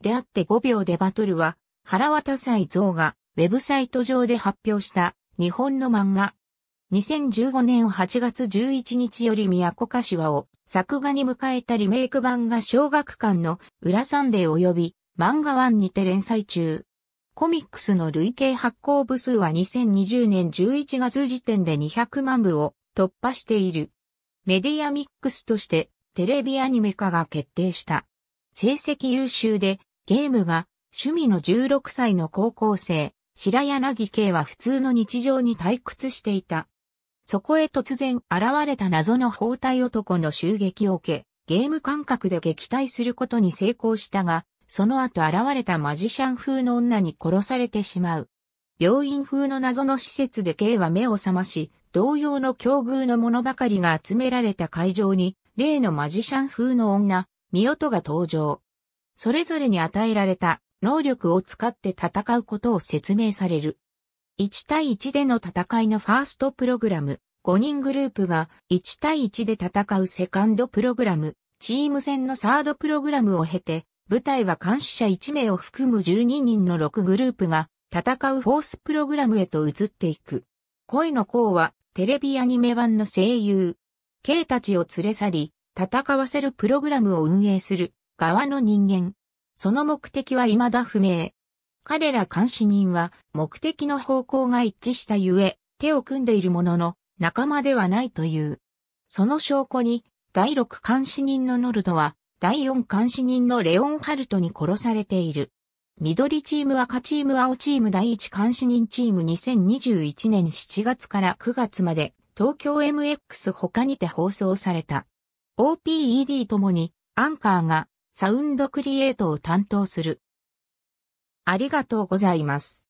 であって5秒でバトルは、原渡祭像がウェブサイト上で発表した日本の漫画。2015年8月11日より宮古柏を作画に迎えたリメイク版が小学館の裏サンデー及び漫画1にて連載中。コミックスの累計発行部数は2020年11月時点で200万部を突破している。メディアミックスとしてテレビアニメ化が決定した。成績優秀でゲームが趣味の16歳の高校生、白柳慶は普通の日常に退屈していた。そこへ突然現れた謎の包帯男の襲撃を受け、ゲーム感覚で撃退することに成功したが、その後現れたマジシャン風の女に殺されてしまう。病院風の謎の施設で K は目を覚まし、同様の境遇のものばかりが集められた会場に、例のマジシャン風の女、ミオトが登場。それぞれに与えられた能力を使って戦うことを説明される。1対1での戦いのファーストプログラム、5人グループが1対1で戦うセカンドプログラム、チーム戦のサードプログラムを経て、舞台は監視者1名を含む12人の6グループが戦うフォースプログラムへと移っていく。恋の功はテレビアニメ版の声優。K たちを連れ去り、戦わせるプログラムを運営する側の人間。その目的は未だ不明。彼ら監視人は目的の方向が一致したゆえ、手を組んでいるものの仲間ではないという。その証拠に、第6監視人のノルドは、第4監視人のレオンハルトに殺されている。緑チーム赤チーム青チーム第1監視人チーム2021年7月から9月まで東京 MX 他にて放送された。OPED ともにアンカーがサウンドクリエイトを担当する。ありがとうございます。